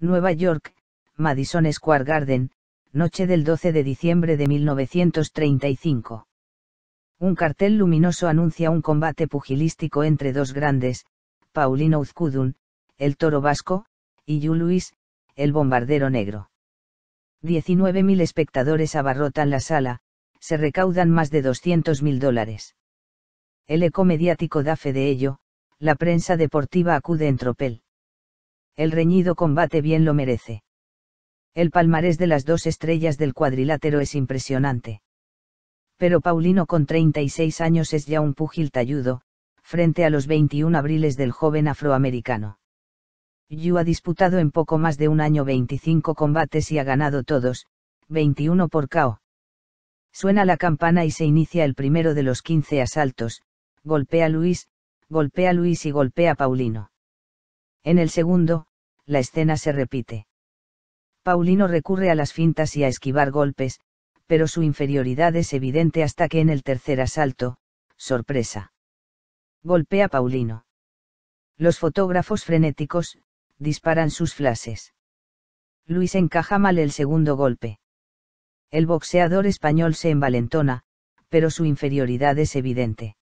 Nueva York, Madison Square Garden, noche del 12 de diciembre de 1935. Un cartel luminoso anuncia un combate pugilístico entre dos grandes, Paulino Uzkudun, el toro vasco, y Yu Luis, el bombardero negro. 19.000 espectadores abarrotan la sala, se recaudan más de 200.000 dólares. El eco mediático da fe de ello, la prensa deportiva acude en tropel el reñido combate bien lo merece. El palmarés de las dos estrellas del cuadrilátero es impresionante. Pero Paulino con 36 años es ya un púgil talludo, frente a los 21 abriles del joven afroamericano. Yu ha disputado en poco más de un año 25 combates y ha ganado todos, 21 por KO. Suena la campana y se inicia el primero de los 15 asaltos, golpea Luis, golpea Luis y golpea Paulino. En el segundo, la escena se repite. Paulino recurre a las fintas y a esquivar golpes, pero su inferioridad es evidente hasta que en el tercer asalto, sorpresa. Golpea Paulino. Los fotógrafos frenéticos, disparan sus flashes. Luis encaja mal el segundo golpe. El boxeador español se envalentona, pero su inferioridad es evidente.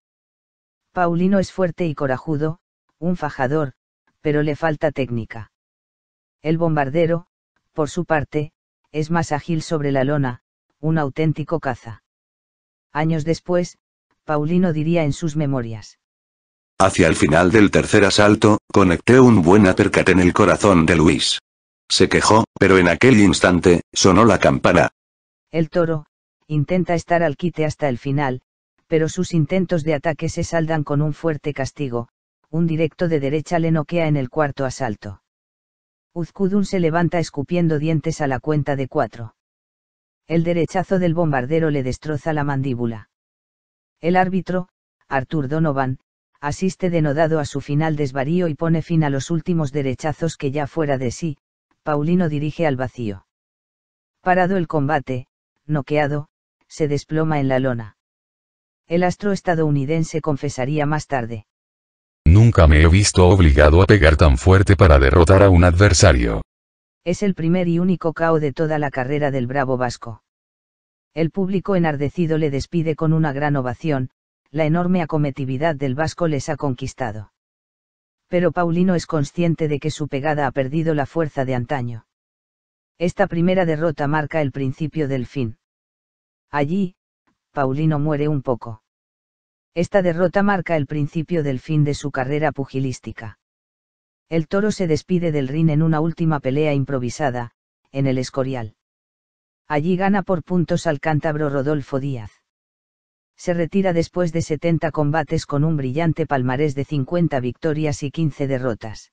Paulino es fuerte y corajudo, un fajador, pero le falta técnica. El bombardero, por su parte, es más ágil sobre la lona, un auténtico caza. Años después, Paulino diría en sus memorias. Hacia el final del tercer asalto, conecté un buen apercate en el corazón de Luis. Se quejó, pero en aquel instante, sonó la campana. El toro, intenta estar al quite hasta el final, pero sus intentos de ataque se saldan con un fuerte castigo, un directo de derecha le noquea en el cuarto asalto. Uzkudun se levanta escupiendo dientes a la cuenta de cuatro. El derechazo del bombardero le destroza la mandíbula. El árbitro, Arthur Donovan, asiste denodado a su final desvarío y pone fin a los últimos derechazos que ya fuera de sí, Paulino dirige al vacío. Parado el combate, noqueado, se desploma en la lona. El astro estadounidense confesaría más tarde. Nunca me he visto obligado a pegar tan fuerte para derrotar a un adversario. Es el primer y único cao de toda la carrera del bravo vasco. El público enardecido le despide con una gran ovación, la enorme acometividad del vasco les ha conquistado. Pero Paulino es consciente de que su pegada ha perdido la fuerza de antaño. Esta primera derrota marca el principio del fin. Allí, Paulino muere un poco. Esta derrota marca el principio del fin de su carrera pugilística. El toro se despide del ring en una última pelea improvisada, en el Escorial. Allí gana por puntos al cántabro Rodolfo Díaz. Se retira después de 70 combates con un brillante palmarés de 50 victorias y 15 derrotas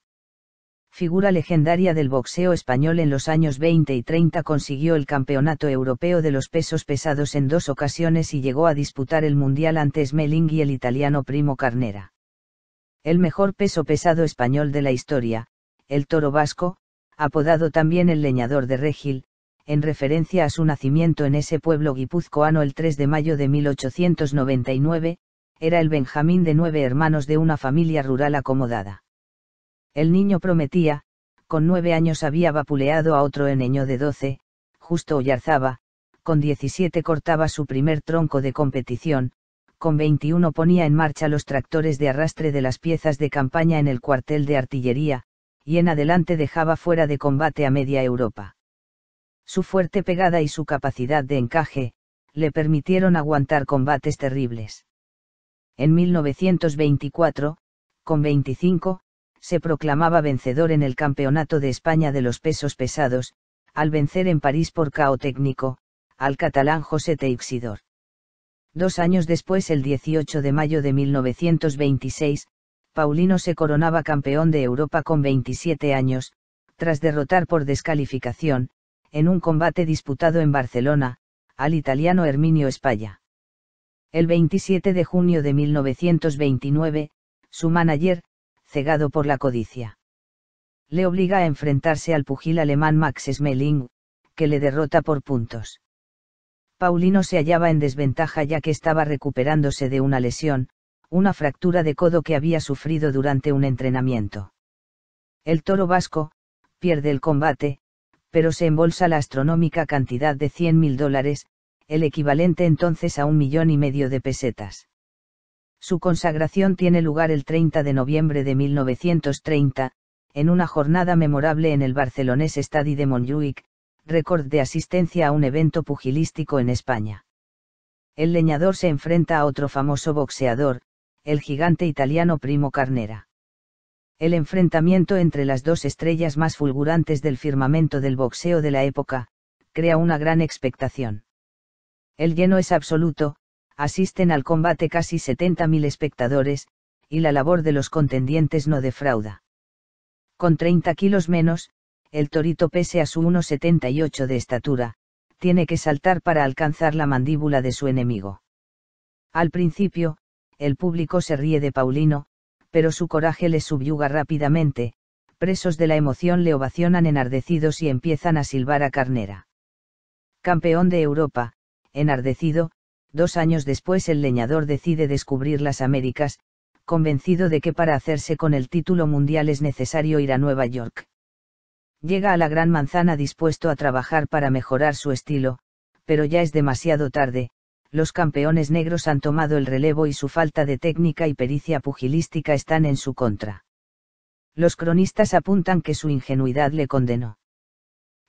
figura legendaria del boxeo español en los años 20 y 30, consiguió el Campeonato Europeo de los Pesos Pesados en dos ocasiones y llegó a disputar el Mundial ante Smelling y el italiano Primo Carnera. El mejor peso pesado español de la historia, el toro vasco, apodado también el leñador de Regil, en referencia a su nacimiento en ese pueblo guipuzcoano el 3 de mayo de 1899, era el Benjamín de nueve hermanos de una familia rural acomodada el niño prometía, con nueve años había vapuleado a otro eneño de doce, justo Ollarzaba, con diecisiete cortaba su primer tronco de competición, con veintiuno ponía en marcha los tractores de arrastre de las piezas de campaña en el cuartel de artillería, y en adelante dejaba fuera de combate a media Europa. Su fuerte pegada y su capacidad de encaje, le permitieron aguantar combates terribles. En 1924, con 25, se proclamaba vencedor en el Campeonato de España de los pesos pesados, al vencer en París por cao técnico, al catalán José Teixidor. Dos años después, el 18 de mayo de 1926, Paulino se coronaba campeón de Europa con 27 años, tras derrotar por descalificación, en un combate disputado en Barcelona, al italiano Herminio Espalla. El 27 de junio de 1929, su manager, cegado por la codicia. Le obliga a enfrentarse al pugil alemán Max Smelling, que le derrota por puntos. Paulino se hallaba en desventaja ya que estaba recuperándose de una lesión, una fractura de codo que había sufrido durante un entrenamiento. El toro vasco, pierde el combate, pero se embolsa la astronómica cantidad de 100 mil dólares, el equivalente entonces a un millón y medio de pesetas. Su consagración tiene lugar el 30 de noviembre de 1930, en una jornada memorable en el barcelonés Estadi de Montjuic, récord de asistencia a un evento pugilístico en España. El leñador se enfrenta a otro famoso boxeador, el gigante italiano Primo Carnera. El enfrentamiento entre las dos estrellas más fulgurantes del firmamento del boxeo de la época, crea una gran expectación. El lleno es absoluto, asisten al combate casi 70.000 espectadores, y la labor de los contendientes no defrauda. Con 30 kilos menos, el torito pese a su 1,78 de estatura, tiene que saltar para alcanzar la mandíbula de su enemigo. Al principio, el público se ríe de Paulino, pero su coraje le subyuga rápidamente, presos de la emoción le ovacionan enardecidos y empiezan a silbar a Carnera. Campeón de Europa, enardecido, Dos años después el leñador decide descubrir las Américas, convencido de que para hacerse con el título mundial es necesario ir a Nueva York. Llega a la Gran Manzana dispuesto a trabajar para mejorar su estilo, pero ya es demasiado tarde, los campeones negros han tomado el relevo y su falta de técnica y pericia pugilística están en su contra. Los cronistas apuntan que su ingenuidad le condenó.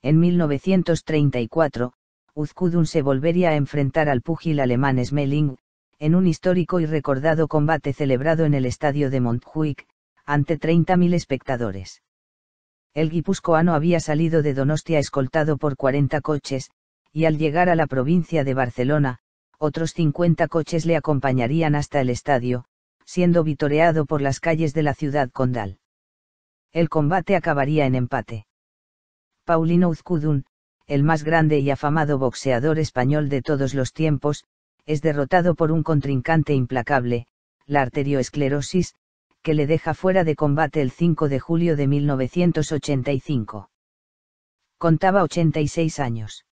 En 1934, Uzkudun se volvería a enfrentar al púgil alemán Smelling, en un histórico y recordado combate celebrado en el estadio de Montjuic, ante 30.000 espectadores. El guipuzcoano había salido de Donostia escoltado por 40 coches, y al llegar a la provincia de Barcelona, otros 50 coches le acompañarían hasta el estadio, siendo vitoreado por las calles de la ciudad condal. El combate acabaría en empate. Paulino Uzkudun, el más grande y afamado boxeador español de todos los tiempos, es derrotado por un contrincante implacable, la arterioesclerosis, que le deja fuera de combate el 5 de julio de 1985. Contaba 86 años.